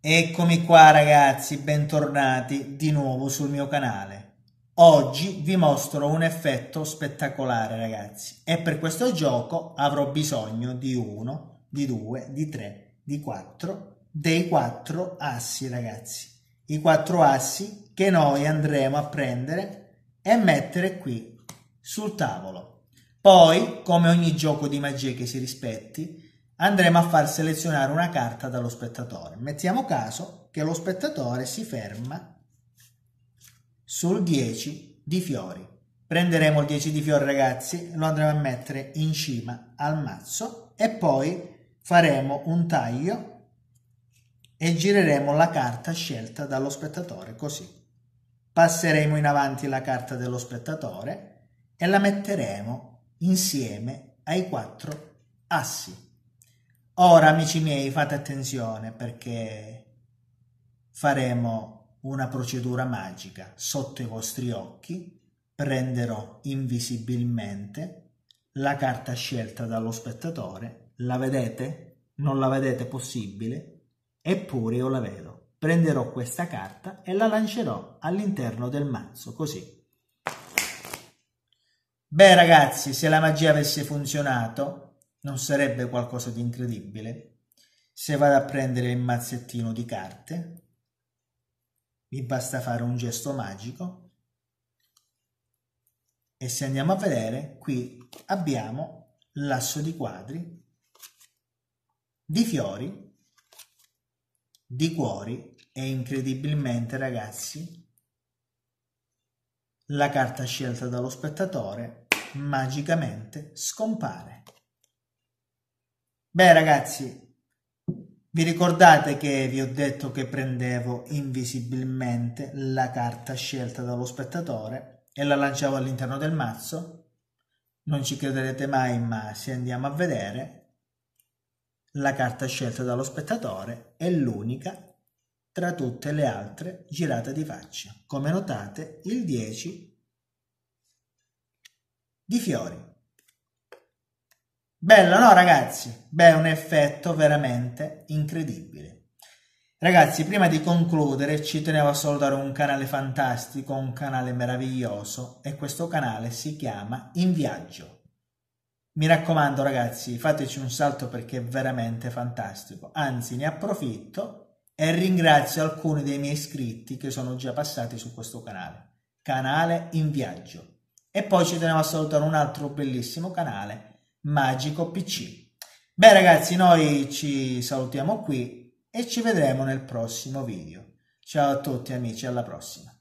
Eccomi qua ragazzi, bentornati di nuovo sul mio canale. Oggi vi mostro un effetto spettacolare ragazzi e per questo gioco avrò bisogno di uno, di due, di tre, di quattro, dei quattro assi ragazzi. I quattro assi che noi andremo a prendere e mettere qui sul tavolo. Poi, come ogni gioco di magia che si rispetti, andremo a far selezionare una carta dallo spettatore. Mettiamo caso che lo spettatore si ferma sul 10 di fiori. Prenderemo il 10 di fiori ragazzi, lo andremo a mettere in cima al mazzo e poi faremo un taglio e gireremo la carta scelta dallo spettatore così. Passeremo in avanti la carta dello spettatore e la metteremo insieme ai quattro assi. Ora, amici miei, fate attenzione perché faremo una procedura magica sotto i vostri occhi. Prenderò invisibilmente la carta scelta dallo spettatore. La vedete? Non la vedete possibile? Eppure io la vedo. Prenderò questa carta e la lancerò all'interno del mazzo, così. Beh ragazzi, se la magia avesse funzionato, non sarebbe qualcosa di incredibile se vado a prendere il mazzettino di carte, mi basta fare un gesto magico e se andiamo a vedere qui abbiamo l'asso di quadri, di fiori, di cuori e incredibilmente ragazzi la carta scelta dallo spettatore magicamente scompare. Beh ragazzi, vi ricordate che vi ho detto che prendevo invisibilmente la carta scelta dallo spettatore e la lanciavo all'interno del mazzo? Non ci crederete mai, ma se andiamo a vedere, la carta scelta dallo spettatore è l'unica tra tutte le altre girate di faccia. Come notate, il 10 di fiori. Bello, no ragazzi? Beh, un effetto veramente incredibile. Ragazzi, prima di concludere ci tenevo a salutare un canale fantastico, un canale meraviglioso e questo canale si chiama In Viaggio. Mi raccomando ragazzi, fateci un salto perché è veramente fantastico. Anzi, ne approfitto e ringrazio alcuni dei miei iscritti che sono già passati su questo canale. Canale In Viaggio. E poi ci tenevo a salutare un altro bellissimo canale Magico PC. Beh ragazzi, noi ci salutiamo qui e ci vedremo nel prossimo video. Ciao a tutti amici, alla prossima.